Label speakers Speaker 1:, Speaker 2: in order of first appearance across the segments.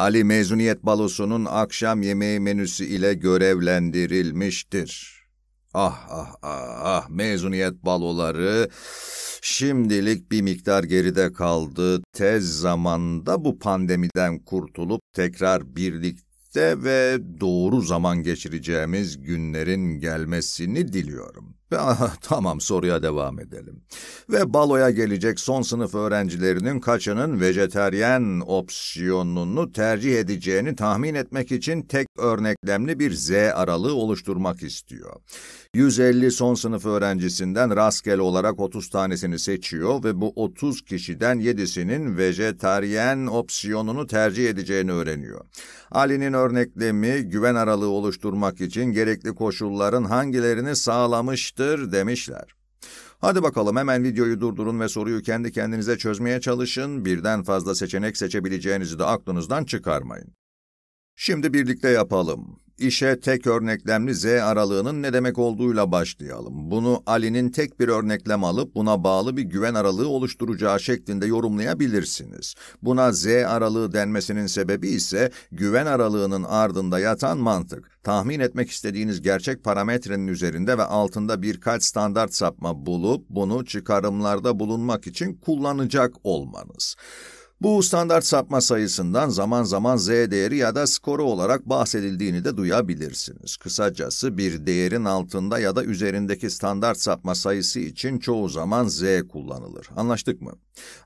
Speaker 1: Ali mezuniyet balosunun akşam yemeği menüsü ile görevlendirilmiştir. Ah ah ah, ah mezuniyet baloları şimdilik bir miktar geride kaldı. Tez zamanda bu pandemiden kurtulup tekrar birlikte ve doğru zaman geçireceğimiz günlerin gelmesini diliyorum. tamam soruya devam edelim. Ve baloya gelecek son sınıf öğrencilerinin kaçının vejeteryen opsiyonunu tercih edeceğini tahmin etmek için tek örneklemli bir Z aralığı oluşturmak istiyor. 150 son sınıf öğrencisinden rastgele olarak 30 tanesini seçiyor ve bu 30 kişiden 7'sinin vejeteryen opsiyonunu tercih edeceğini öğreniyor. Ali'nin örneklemi güven aralığı oluşturmak için gerekli koşulların hangilerini sağlamıştı? yapmıştır demişler. Hadi bakalım hemen videoyu durdurun ve soruyu kendi kendinize çözmeye çalışın. Birden fazla seçenek seçebileceğinizi de aklınızdan çıkarmayın. Şimdi birlikte yapalım. İşe tek örneklemli z aralığının ne demek olduğuyla başlayalım. Bunu Ali'nin tek bir örneklem alıp buna bağlı bir güven aralığı oluşturacağı şeklinde yorumlayabilirsiniz. Buna z aralığı denmesinin sebebi ise güven aralığının ardında yatan mantık. Tahmin etmek istediğiniz gerçek parametrenin üzerinde ve altında birkaç standart sapma bulup bunu çıkarımlarda bulunmak için kullanacak olmanız. Bu standart sapma sayısından zaman zaman z değeri ya da skoru olarak bahsedildiğini de duyabilirsiniz. Kısacası bir değerin altında ya da üzerindeki standart sapma sayısı için çoğu zaman z kullanılır. Anlaştık mı?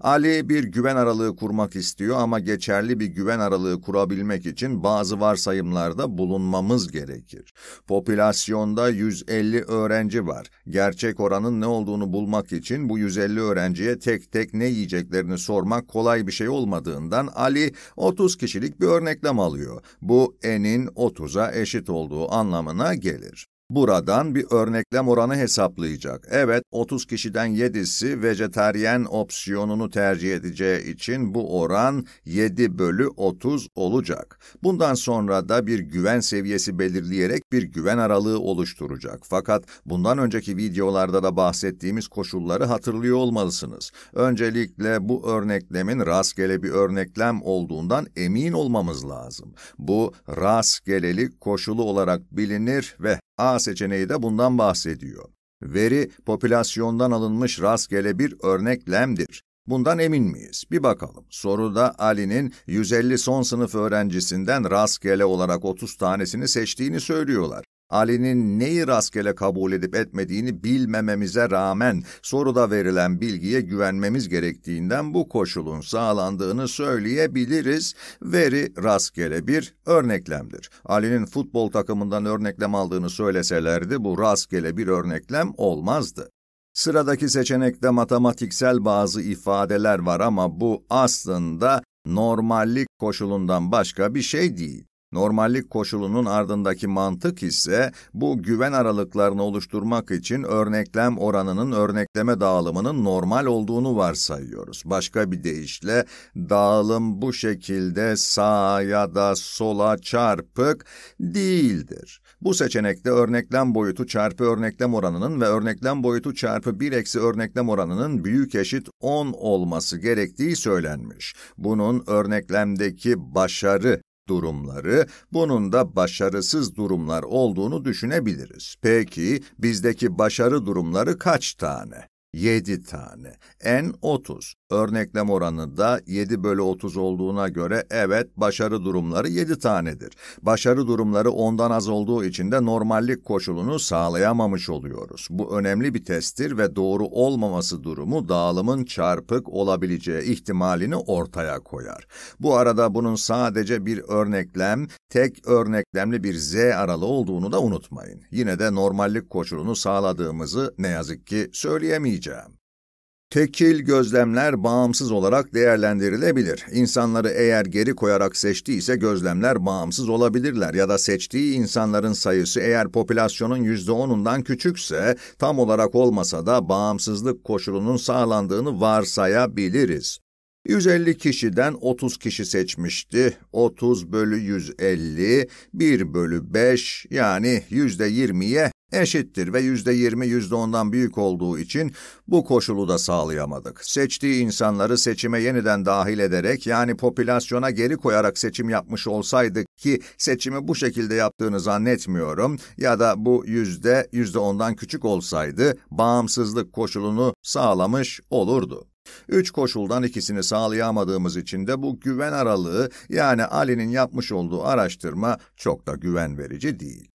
Speaker 1: Ali bir güven aralığı kurmak istiyor ama geçerli bir güven aralığı kurabilmek için bazı varsayımlarda bulunmamız gerekir. Popülasyonda 150 öğrenci var. Gerçek oranın ne olduğunu bulmak için bu 150 öğrenciye tek tek ne yiyeceklerini sormak kolay bir şey olmadığından Ali 30 kişilik bir örneklem alıyor. Bu n'in 30'a eşit olduğu anlamına gelir. Buradan bir örneklem oranı hesaplayacak. Evet, 30 kişiden 7'si vejetaryen opsiyonunu tercih edeceği için bu oran 7 bölü 30 olacak. Bundan sonra da bir güven seviyesi belirleyerek bir güven aralığı oluşturacak. Fakat bundan önceki videolarda da bahsettiğimiz koşulları hatırlıyor olmalısınız. Öncelikle bu örneklemin rastgele bir örneklem olduğundan emin olmamız lazım. Bu rastgelelik koşulu olarak bilinir ve A seçeneği de bundan bahsediyor. Veri, popülasyondan alınmış rastgele bir örneklemdir. Bundan emin miyiz? Bir bakalım. Soruda Ali'nin 150 son sınıf öğrencisinden rastgele olarak 30 tanesini seçtiğini söylüyorlar. Ali'nin neyi rastgele kabul edip etmediğini bilmememize rağmen soruda verilen bilgiye güvenmemiz gerektiğinden bu koşulun sağlandığını söyleyebiliriz. Veri rastgele bir örneklemdir. Ali'nin futbol takımından örneklem aldığını söyleselerdi bu rastgele bir örneklem olmazdı. Sıradaki seçenekte matematiksel bazı ifadeler var ama bu aslında normallik koşulundan başka bir şey değil. Normallik koşulunun ardındaki mantık ise bu güven aralıklarını oluşturmak için örneklem oranının örnekleme dağılımının normal olduğunu varsayıyoruz. Başka bir deyişle dağılım bu şekilde sağa ya da sola çarpık değildir. Bu seçenekte örneklem boyutu çarpı örneklem oranının ve örneklem boyutu çarpı 1 eksi örneklem oranının büyük eşit 10 olması gerektiği söylenmiş. Bunun örneklemdeki başarı durumları, bunun da başarısız durumlar olduğunu düşünebiliriz. Peki bizdeki başarı durumları kaç tane? 7 tane. n 30. Örneklem oranı da 7 bölü 30 olduğuna göre evet başarı durumları 7 tanedir. Başarı durumları ondan az olduğu için de normallik koşulunu sağlayamamış oluyoruz. Bu önemli bir testtir ve doğru olmaması durumu dağılımın çarpık olabileceği ihtimalini ortaya koyar. Bu arada bunun sadece bir örneklem, tek örneklemli bir z aralı olduğunu da unutmayın. Yine de normallik koşulunu sağladığımızı ne yazık ki söyleyemeyeceğiz vereceğim. Tekil gözlemler bağımsız olarak değerlendirilebilir. İnsanları eğer geri koyarak seçtiyse gözlemler bağımsız olabilirler ya da seçtiği insanların sayısı eğer popülasyonun yüzde onundan küçükse tam olarak olmasa da bağımsızlık koşulunun sağlandığını varsayabiliriz. 150 kişiden 30 kişi seçmişti. 30 bölü 150, 1 bölü 5 yani yüzde %20'ye eşittir ve yüzde yirmi yüzde ondan büyük olduğu için bu koşulu da sağlayamadık. Seçtiği insanları seçime yeniden dahil ederek yani popülasyona geri koyarak seçim yapmış olsaydık ki seçimi bu şekilde yaptığını zannetmiyorum ya da bu yüzde yüzde ondan küçük olsaydı bağımsızlık koşulunu sağlamış olurdu. Üç koşuldan ikisini sağlayamadığımız için de bu güven aralığı yani Ali'nin yapmış olduğu araştırma çok da güven verici değil.